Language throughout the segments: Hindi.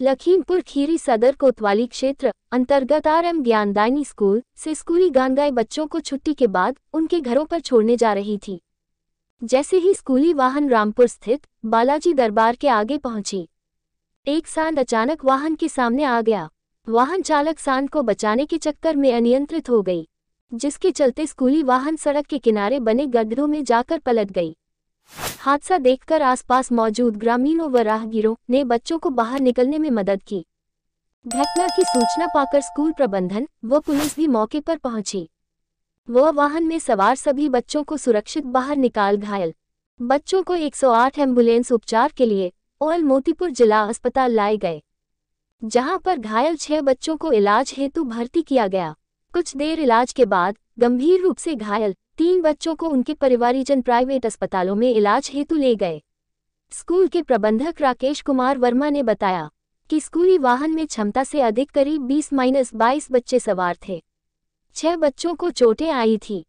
लखीमपुर खीरी सदर कोतवाली क्षेत्र अंतर्गत आर एम ज्ञानदायनी स्कूल से स्कूली गान गाय बच्चों को छुट्टी के बाद उनके घरों पर छोड़ने जा रही थी जैसे ही स्कूली वाहन रामपुर स्थित बालाजी दरबार के आगे पहुंची एक सांड अचानक वाहन के सामने आ गया वाहन चालक सांड को बचाने के चक्कर में अनियंत्रित हो गई जिसके चलते स्कूली वाहन सड़क के किनारे बने गड्ढों में जाकर पलट गई हादसा देखकर आसपास मौजूद ग्रामीणों व राहगीरों ने बच्चों को बाहर निकलने में मदद की घटना की सूचना पाकर स्कूल प्रबंधन व पुलिस भी मौके पर पहुंची वह वाहन में सवार सभी बच्चों को सुरक्षित बाहर निकाल घायल बच्चों को 108 एम्बुलेंस उपचार के लिए ओल मोतीपुर जिला अस्पताल लाए गए जहां पर घायल छह बच्चों को इलाज हेतु भर्ती किया गया कुछ देर इलाज के बाद गंभीर रूप से घायल तीन बच्चों को उनके परिवारीजन प्राइवेट अस्पतालों में इलाज हेतु ले गए स्कूल के प्रबंधक राकेश कुमार वर्मा ने बताया कि स्कूली वाहन में क्षमता से अधिक करीब 20 माइनस बाईस बच्चे सवार थे छह बच्चों को चोटें आई थी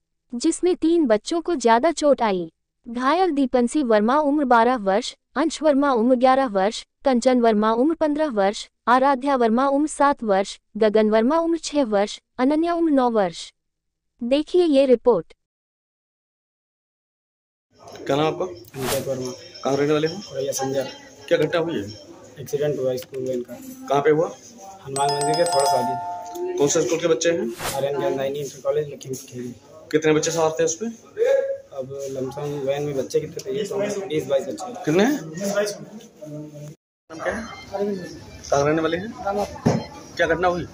जिसमें तीन बच्चों को ज्यादा चोट आई घायल दीपंसी वर्मा उम्र 12 वर्ष अंश वर्मा उम्र 11 वर्ष कंचन वर्मा उम्र 15 वर्ष आराध्या वर्मा उम्र 7 वर्ष गगन वर्मा उम्र छह वर्ष अनन्या उम्र नौ वर्ष देखिए ये रिपोर्ट क्या नाम आपका वर्मा कहाँ रहने वाले हो भैया संजय क्या घटना हुई है एक्सीडेंट हुआ स्कूल में इनका कहाँ पे हुआ हनुमान मंदिर के थोड़ा सा कौन से स्कूल के बच्चे हैं आर एन गंदाइनी इंटर कॉलेज लखीम खीरी कितने बच्चे सवार थे उसमें अब लमसम वैन में बच्चे कितने थे तो बीस बाईस बच्चे कितने कहाँ रहने वाले हैं क्या घटना हुई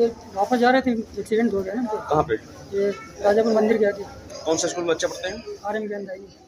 ये वापस जा रहे थे एक्सीडेंट हो गया ना कहाँ पे ये राजापुर मंदिर गया थे कौन से स्कूल में बच्चे पढ़ते हैं आर एम के